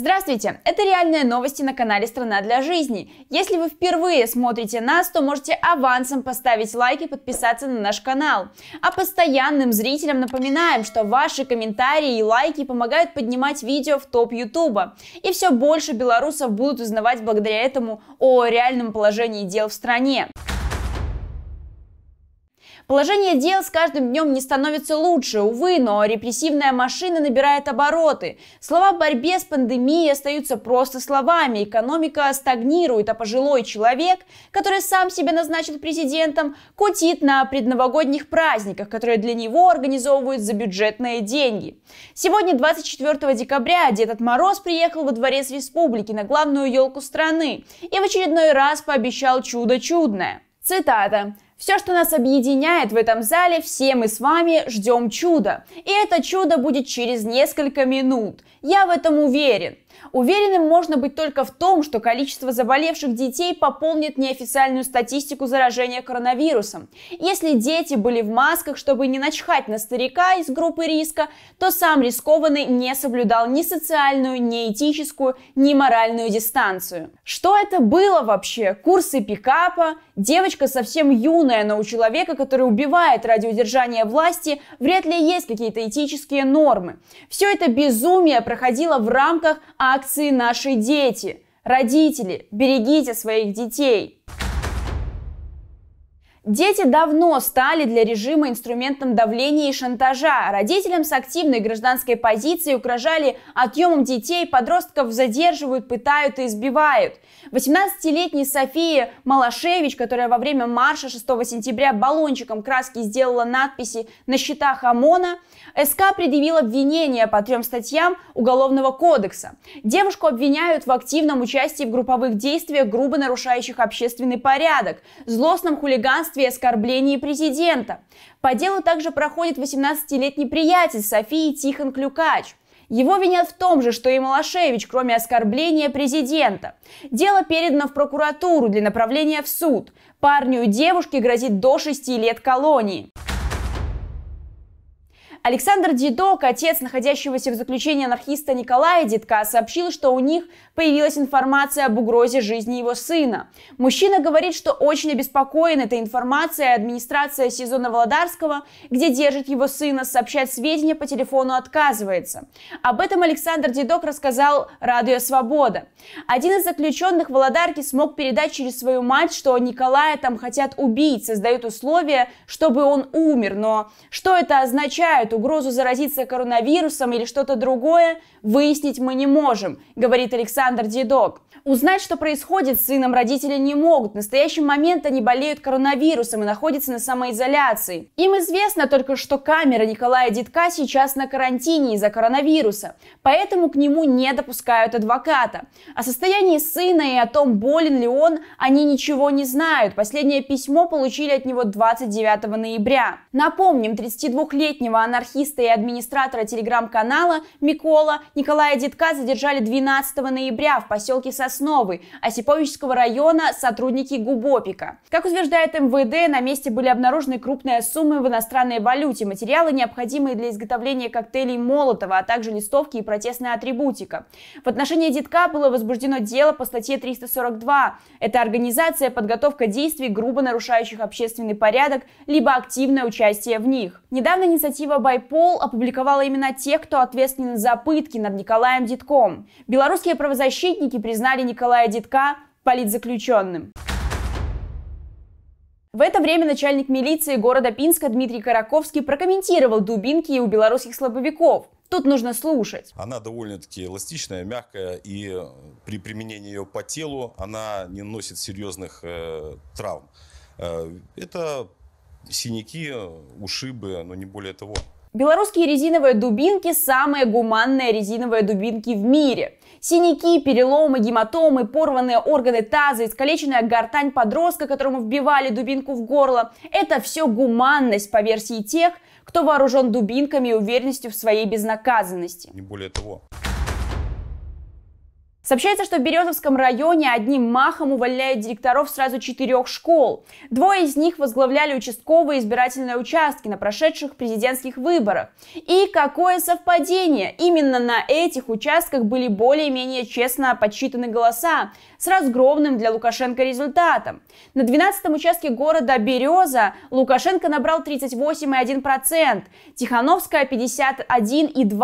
Здравствуйте! Это реальные новости на канале «Страна для жизни». Если вы впервые смотрите нас, то можете авансом поставить лайк и подписаться на наш канал. А постоянным зрителям напоминаем, что ваши комментарии и лайки помогают поднимать видео в топ Ютуба. И все больше белорусов будут узнавать благодаря этому о реальном положении дел в стране. Положение дел с каждым днем не становится лучше, увы, но репрессивная машина набирает обороты. Слова о борьбе с пандемией остаются просто словами, экономика стагнирует, а пожилой человек, который сам себя назначил президентом, кутит на предновогодних праздниках, которые для него организовывают за бюджетные деньги. Сегодня, 24 декабря, Дед Мороз приехал во дворец республики на главную елку страны и в очередной раз пообещал чудо чудное. Цитата. Все, что нас объединяет в этом зале, все мы с вами ждем чуда. И это чудо будет через несколько минут. Я в этом уверен. Уверенным можно быть только в том, что количество заболевших детей пополнит неофициальную статистику заражения коронавирусом. Если дети были в масках, чтобы не начхать на старика из группы риска, то сам рискованный не соблюдал ни социальную, ни этическую, ни моральную дистанцию. Что это было вообще? Курсы пикапа? Девочка совсем юная, но у человека, который убивает ради удержания власти, вряд ли есть какие-то этические нормы. Все это безумие проходило в рамках акции «Наши дети». Родители, берегите своих детей! Дети давно стали для режима инструментом давления и шантажа. Родителям с активной гражданской позицией угрожали отъемом детей, подростков задерживают, пытают и избивают. 18 летняя София Малашевич, которая во время марша 6 сентября баллончиком краски сделала надписи на счетах ОМОНа, СК предъявила обвинение по трем статьям Уголовного кодекса. Девушку обвиняют в активном участии в групповых действиях, грубо нарушающих общественный порядок, злостном хулиганстве злорадстве и оскорблении президента. По делу также проходит 18-летний приятель Софии Тихон Клюкач. Его винят в том же, что и Малашевич, кроме оскорбления президента. Дело передано в прокуратуру для направления в суд. Парню и девушке грозит до 6 лет колонии. Александр Дедок, отец находящегося в заключении анархиста Николая Дедка, сообщил, что у них появилась информация об угрозе жизни его сына. Мужчина говорит, что очень обеспокоен этой информацией, администрация Сезона Володарского, где держит его сына, сообщать сведения по телефону отказывается. Об этом Александр Дедок рассказал радио «Свобода». Один из заключенных Володарки смог передать через свою мать, что Николая там хотят убить, создают условия, чтобы он умер. Но что это означает? представляют угрозу заразиться коронавирусом или что-то другое, выяснить мы не можем, говорит Александр Дедок. Узнать, что происходит с сыном, родители не могут. В настоящий момент они болеют коронавирусом и находятся на самоизоляции. Им известно только, что камера Николая Дедка сейчас на карантине из-за коронавируса, поэтому к нему не допускают адвоката. О состоянии сына и о том, болен ли он, они ничего не знают. Последнее письмо получили от него 29 ноября. Напомним, 32-летнего она анархиста и администратора телеграм-канала Микола Николая Дедка задержали 12 ноября в поселке Сосновый Осиповического района сотрудники ГУБОПИКа. Как утверждает МВД, на месте были обнаружены крупные суммы в иностранной валюте, материалы, необходимые для изготовления коктейлей Молотова, а также листовки и протестная атрибутика. В отношении Дедка было возбуждено дело по статье 342. Это организация подготовка действий, грубо нарушающих общественный порядок, либо активное участие в них. Недавно инициатива Байпол опубликовала имена тех, кто ответственен за пытки над Николаем Дитком. Белорусские правозащитники признали Николая Дитка политзаключенным. В это время начальник милиции города Пинска Дмитрий Караковский прокомментировал дубинки у белорусских слабовиков. Тут нужно слушать. Она довольно-таки эластичная, мягкая, и при применении ее по телу она не носит серьезных э, травм. Э, это синяки, ушибы, но не более того. Белорусские резиновые дубинки – самые гуманные резиновые дубинки в мире. Синяки, переломы, гематомы, порванные органы таза, искалеченная гортань подростка, которому вбивали дубинку в горло – это все гуманность по версии тех, кто вооружен дубинками и уверенностью в своей безнаказанности. Не более того. Сообщается, что в Березовском районе одним махом увольняют директоров сразу четырех школ. Двое из них возглавляли участковые избирательные участки на прошедших президентских выборах. И какое совпадение! Именно на этих участках были более-менее честно подсчитаны голоса с разгромным для Лукашенко результатом. На 12-м участке города Береза Лукашенко набрал 38,1%, Тихановская 51,2%.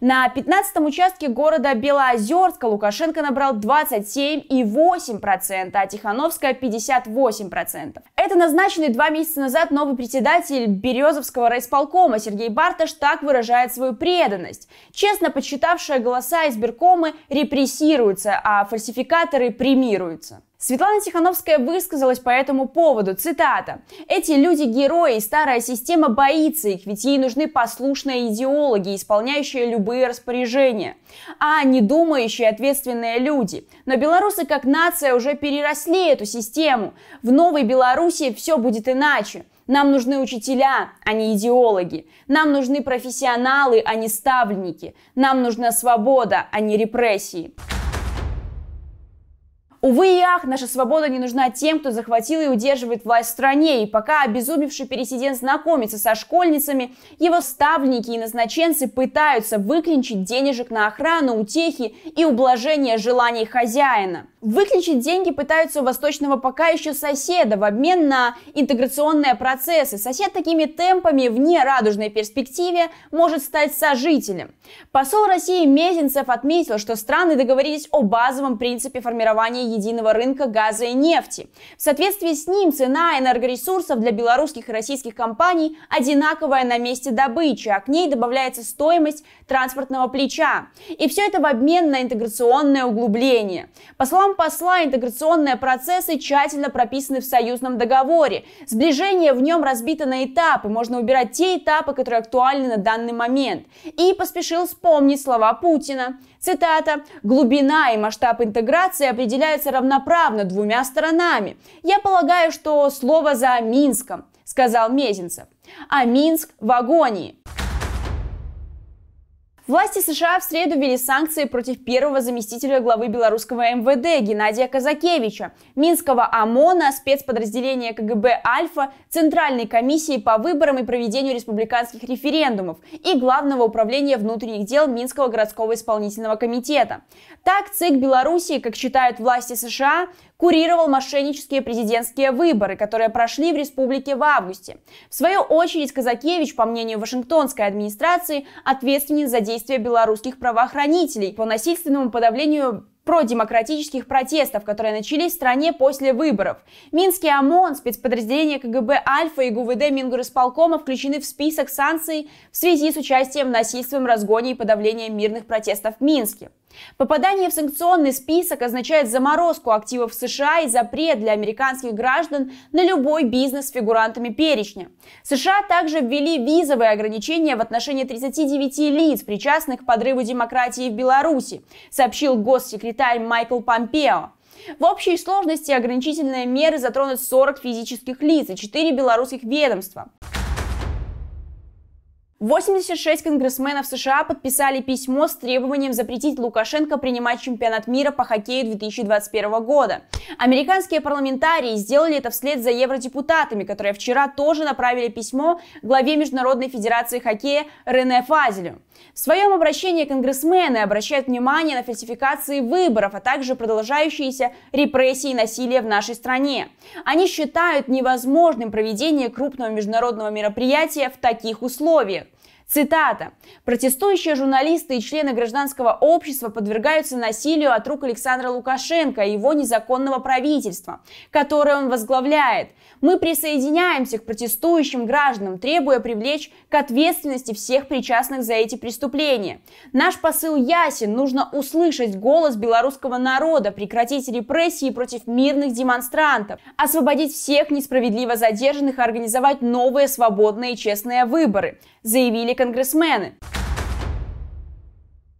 На 15 участке города Белоозерска Лукашенко набрал 27,8%, а Тихановская 58%. Это назначенный два месяца назад новый председатель Березовского райсполкома Сергей Барташ так выражает свою преданность. Честно подсчитавшие голоса избиркомы репрессируются, а фальсификаторы премируются. Светлана Тихановская высказалась по этому поводу, цитата. «Эти люди-герои, старая система боится их, ведь ей нужны послушные идеологи, исполняющие любые распоряжения, а не думающие ответственные люди. Но белорусы как нация уже переросли эту систему. В новой Беларуси все будет иначе. Нам нужны учителя, а не идеологи. Нам нужны профессионалы, а не ставленники. Нам нужна свобода, а не репрессии». Увы и ах, наша свобода не нужна тем, кто захватил и удерживает власть в стране, и пока обезумевший пересидент знакомится со школьницами, его ставники и назначенцы пытаются выклинчить денежек на охрану, утехи и ублажение желаний хозяина. Выключить деньги пытаются у восточного пока еще соседа в обмен на интеграционные процессы. Сосед такими темпами в нерадужной перспективе может стать сожителем. Посол России Мезенцев отметил, что страны договорились о базовом принципе формирования единого рынка газа и нефти. В соответствии с ним цена энергоресурсов для белорусских и российских компаний одинаковая на месте добычи, а к ней добавляется стоимость транспортного плеча. И все это в обмен на интеграционное углубление. По словам посла, интеграционные процессы тщательно прописаны в союзном договоре. Сближение в нем разбито на этапы, можно убирать те этапы, которые актуальны на данный момент. И поспешил вспомнить слова Путина. Цитата. «Глубина и масштаб интеграции определяют является равноправно двумя сторонами. Я полагаю, что слово за Минском, сказал Мезенцев. А Минск в агонии. Власти США в среду ввели санкции против первого заместителя главы белорусского МВД Геннадия Казакевича, Минского ОМОНа, спецподразделения КГБ «Альфа», Центральной комиссии по выборам и проведению республиканских референдумов и Главного управления внутренних дел Минского городского исполнительного комитета. Так ЦИК Беларуси, как считают власти США, курировал мошеннические президентские выборы, которые прошли в республике в августе. В свою очередь Казакевич, по мнению Вашингтонской администрации, ответственен за действия белорусских правоохранителей по насильственному подавлению продемократических протестов, которые начались в стране после выборов. Минский ОМОН, спецподразделение КГБ «Альфа» и ГУВД Мингорисполкома включены в список санкций в связи с участием в насильственном разгоне и подавлении мирных протестов в Минске. Попадание в санкционный список означает заморозку активов США и запрет для американских граждан на любой бизнес с фигурантами перечня. США также ввели визовые ограничения в отношении 39 лиц, причастных к подрыву демократии в Беларуси, сообщил госсекретарь Майкл Помпео. В общей сложности ограничительные меры затронут 40 физических лиц и 4 белорусских ведомства. 86 конгрессменов США подписали письмо с требованием запретить Лукашенко принимать чемпионат мира по хоккею 2021 года. Американские парламентарии сделали это вслед за евродепутатами, которые вчера тоже направили письмо главе Международной федерации хоккея Рене Фазелю. В своем обращении конгрессмены обращают внимание на фальсификации выборов, а также продолжающиеся репрессии и насилие в нашей стране. Они считают невозможным проведение крупного международного мероприятия в таких условиях. Цитата. «Протестующие журналисты и члены гражданского общества подвергаются насилию от рук Александра Лукашенко и его незаконного правительства, которое он возглавляет. Мы присоединяемся к протестующим гражданам, требуя привлечь к ответственности всех причастных за эти преступления. Наш посыл ясен. Нужно услышать голос белорусского народа, прекратить репрессии против мирных демонстрантов, освободить всех несправедливо задержанных и организовать новые свободные и честные выборы», заявили конгрессмены.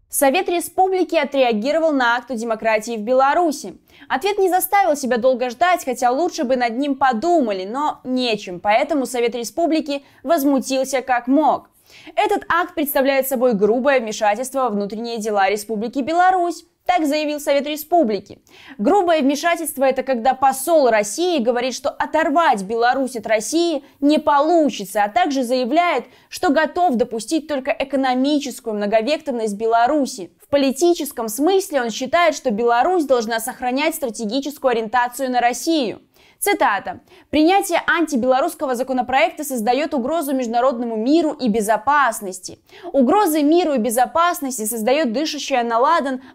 Совет Республики отреагировал на акт демократии в Беларуси. Ответ не заставил себя долго ждать, хотя лучше бы над ним подумали, но нечем, поэтому Совет Республики возмутился как мог. Этот акт представляет собой грубое вмешательство во внутренние дела Республики Беларусь, так заявил Совет Республики. Грубое вмешательство – это когда посол России говорит, что оторвать Беларусь от России не получится, а также заявляет, что готов допустить только экономическую многовекторность Беларуси. В политическом смысле он считает, что Беларусь должна сохранять стратегическую ориентацию на Россию. Цитата. «Принятие антибелорусского законопроекта создает угрозу международному миру и безопасности. Угрозы миру и безопасности создает дышащая на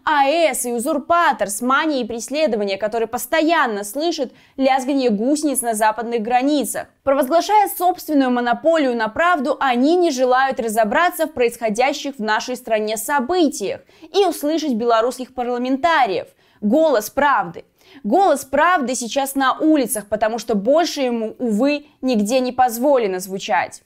АЭС а и узурпатор с манией преследования, который постоянно слышит лязгание гусениц на западных границах. Провозглашая собственную монополию на правду, они не желают разобраться в происходящих в нашей стране событиях и услышать белорусских парламентариев, голос правды – Голос правды сейчас на улицах, потому что больше ему, увы, нигде не позволено звучать.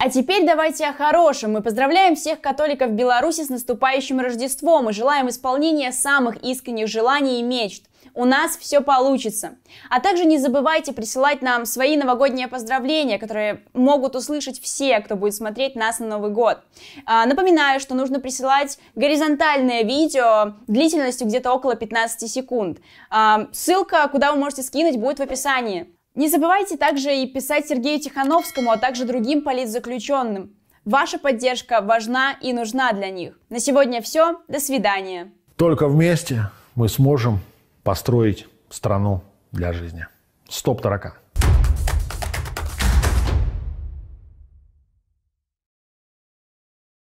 А теперь давайте о хорошем. Мы поздравляем всех католиков Беларуси с наступающим Рождеством и желаем исполнения самых искренних желаний и мечт. У нас все получится. А также не забывайте присылать нам свои новогодние поздравления, которые могут услышать все, кто будет смотреть нас на Новый год. А, напоминаю, что нужно присылать горизонтальное видео длительностью где-то около 15 секунд. А, ссылка, куда вы можете скинуть, будет в описании. Не забывайте также и писать Сергею Тихановскому, а также другим политзаключенным. Ваша поддержка важна и нужна для них. На сегодня все. До свидания. Только вместе мы сможем построить страну для жизни. Стоп, таракан.